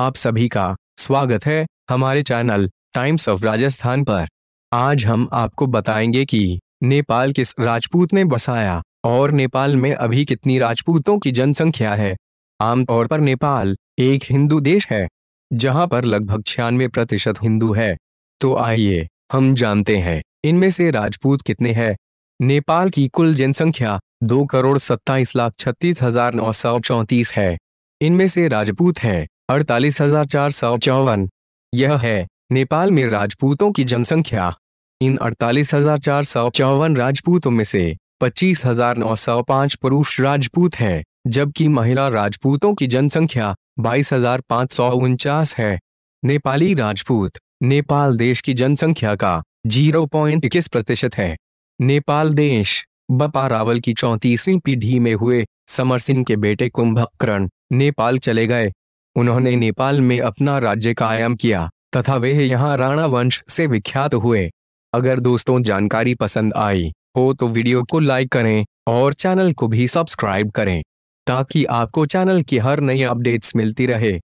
आप सभी का स्वागत है हमारे चैनल टाइम्स ऑफ राजस्थान पर आज हम आपको बताएंगे कि नेपाल किस राजपूत ने बसाया और नेपाल में अभी कितनी राजपूतों की जनसंख्या है आमतौर पर नेपाल एक हिंदू देश है जहां पर लगभग छियानवे प्रतिशत हिंदू है तो आइए हम जानते हैं इनमें से राजपूत कितने हैं नेपाल की कुल जनसंख्या दो करोड़ सत्ताईस लाख छत्तीस हजार नौ सौ चौंतीस है इनमें से राजपूत हैं अड़तालीस हजार चार सौ चौवन यह है नेपाल में राजपूतों की जनसंख्या इन अड़तालीस हजार चार सौ चौवन राजपूतों में से पच्चीस हजार नौ सौ पांच पुरुष राजपूत हैं जबकि महिला राजपूतों की जनसंख्या बाईस हजार पांच सौ उनचास है नेपाली राजपूत नेपाल देश की जनसंख्या का जीरो पॉइंट इक्कीस प्रतिशत है नेपाल देश बपा रावल की चौंतीसवीं पीढ़ी में हुए समरसिंह के बेटे कुंभकर्ण नेपाल चले गए उन्होंने नेपाल में अपना राज्य कायम किया तथा वे यहाँ राणा वंश से विख्यात हुए अगर दोस्तों जानकारी पसंद आई हो तो वीडियो को लाइक करें और चैनल को भी सब्सक्राइब करें ताकि आपको चैनल की हर नई अपडेट्स मिलती रहे